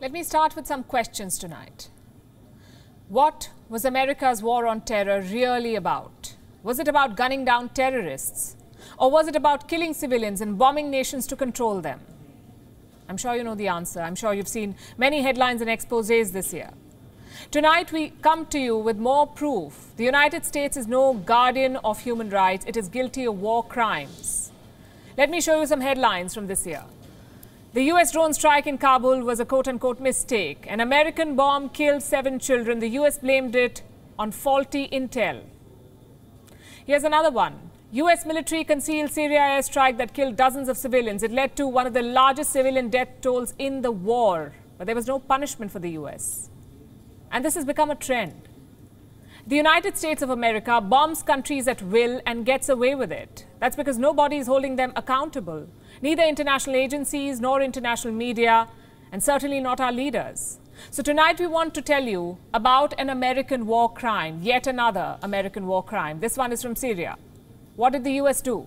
Let me start with some questions tonight. What was America's war on terror really about? Was it about gunning down terrorists? Or was it about killing civilians and bombing nations to control them? I'm sure you know the answer. I'm sure you've seen many headlines and exposes this year. Tonight, we come to you with more proof. The United States is no guardian of human rights. It is guilty of war crimes. Let me show you some headlines from this year. The U.S. drone strike in Kabul was a quote unquote mistake. An American bomb killed seven children. The U.S. blamed it on faulty intel. Here's another one. U.S. military concealed Syria airstrike that killed dozens of civilians. It led to one of the largest civilian death tolls in the war. But there was no punishment for the U.S. And this has become a trend. The United States of America bombs countries at will and gets away with it. That's because nobody is holding them accountable, neither international agencies nor international media, and certainly not our leaders. So tonight we want to tell you about an American war crime, yet another American war crime. This one is from Syria. What did the US do?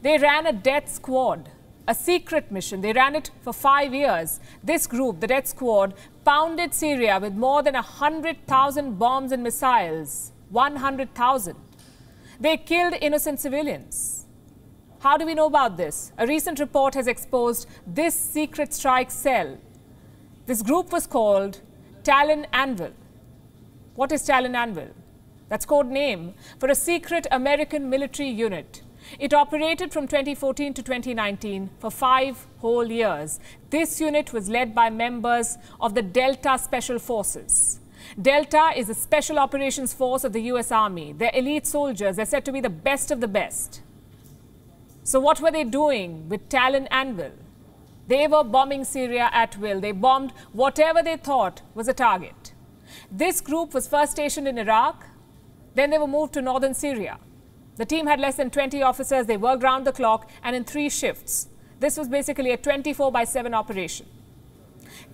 They ran a death squad, a secret mission. They ran it for five years. This group, the death squad, pounded Syria with more than 100,000 bombs and missiles. 100,000. They killed innocent civilians. How do we know about this? A recent report has exposed this secret strike cell. This group was called Talon Anvil. What is Talon Anvil? That's code name for a secret American military unit. It operated from 2014 to 2019 for five whole years. This unit was led by members of the Delta Special Forces. Delta is a special operations force of the U.S. Army. Their elite soldiers. are said to be the best of the best. So what were they doing with Talon Anvil? They were bombing Syria at will. They bombed whatever they thought was a target. This group was first stationed in Iraq, then they were moved to northern Syria. The team had less than 20 officers. They worked round the clock and in three shifts. This was basically a 24 by 7 operation.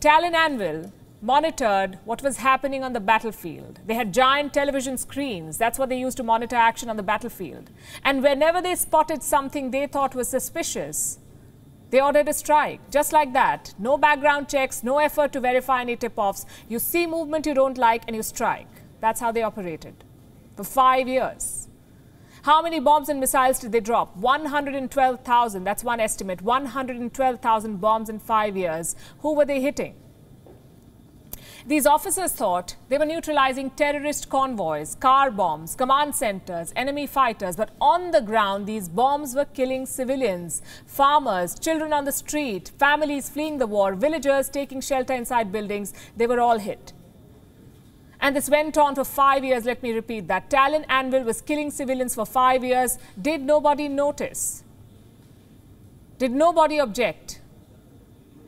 Talon Anvil monitored what was happening on the battlefield. They had giant television screens. That's what they used to monitor action on the battlefield. And whenever they spotted something they thought was suspicious, they ordered a strike, just like that. No background checks, no effort to verify any tip offs. You see movement you don't like and you strike. That's how they operated for five years. How many bombs and missiles did they drop? 112,000. That's one estimate. 112,000 bombs in five years. Who were they hitting? These officers thought they were neutralizing terrorist convoys, car bombs, command centers, enemy fighters. But on the ground, these bombs were killing civilians, farmers, children on the street, families fleeing the war, villagers taking shelter inside buildings. They were all hit. And this went on for five years. Let me repeat that. Talon Anvil was killing civilians for five years. Did nobody notice? Did nobody object?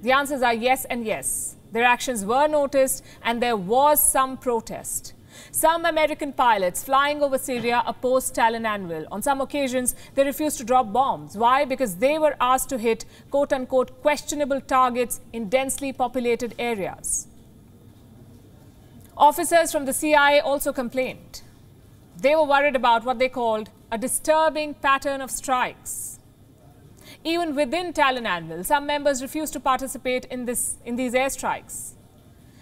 The answers are yes and yes. Their actions were noticed and there was some protest. Some American pilots flying over Syria opposed Talon Anvil. On some occasions, they refused to drop bombs. Why? Because they were asked to hit quote-unquote questionable targets in densely populated areas. Officers from the CIA also complained. They were worried about what they called a disturbing pattern of strikes. Even within Talon Anvil, some members refused to participate in, this, in these airstrikes.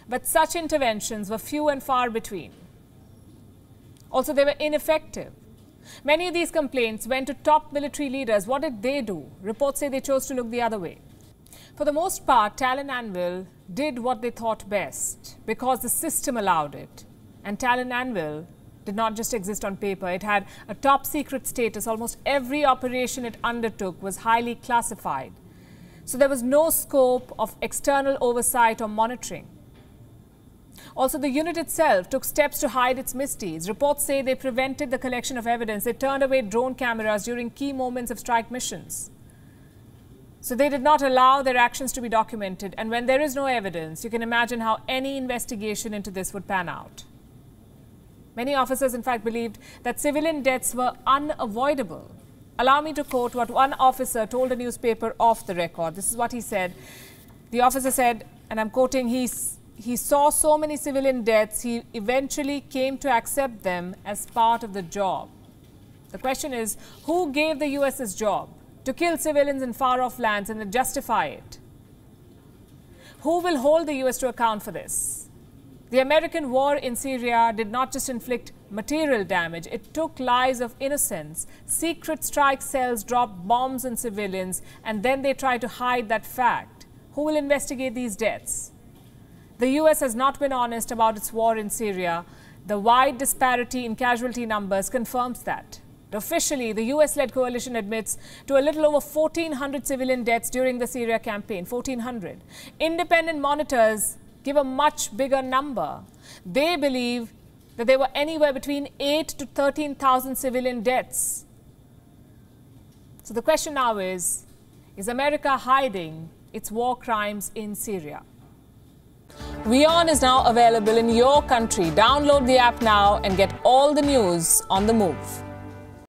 But such interventions were few and far between. Also, they were ineffective. Many of these complaints went to top military leaders. What did they do? Reports say they chose to look the other way. For the most part, Talon Anvil did what they thought best because the system allowed it. And Talon Anvil did not just exist on paper. It had a top secret status. Almost every operation it undertook was highly classified. So there was no scope of external oversight or monitoring. Also, the unit itself took steps to hide its misdeeds. Reports say they prevented the collection of evidence. They turned away drone cameras during key moments of strike missions. So they did not allow their actions to be documented. And when there is no evidence, you can imagine how any investigation into this would pan out. Many officers, in fact, believed that civilian deaths were unavoidable. Allow me to quote what one officer told a newspaper off the record. This is what he said. The officer said, and I'm quoting, he, he saw so many civilian deaths, he eventually came to accept them as part of the job. The question is, who gave the US this job? To kill civilians in far-off lands and then justify it? Who will hold the US to account for this? The American war in Syria did not just inflict material damage, it took lives of innocents. Secret strike cells dropped bombs on civilians, and then they tried to hide that fact. Who will investigate these deaths? The US has not been honest about its war in Syria. The wide disparity in casualty numbers confirms that. Officially, the US-led coalition admits to a little over 1,400 civilian deaths during the Syria campaign, 1,400. Independent monitors give a much bigger number. They believe that there were anywhere between 8 to 13,000 civilian deaths. So the question now is, is America hiding its war crimes in Syria? Vion is now available in your country. Download the app now and get all the news on the move.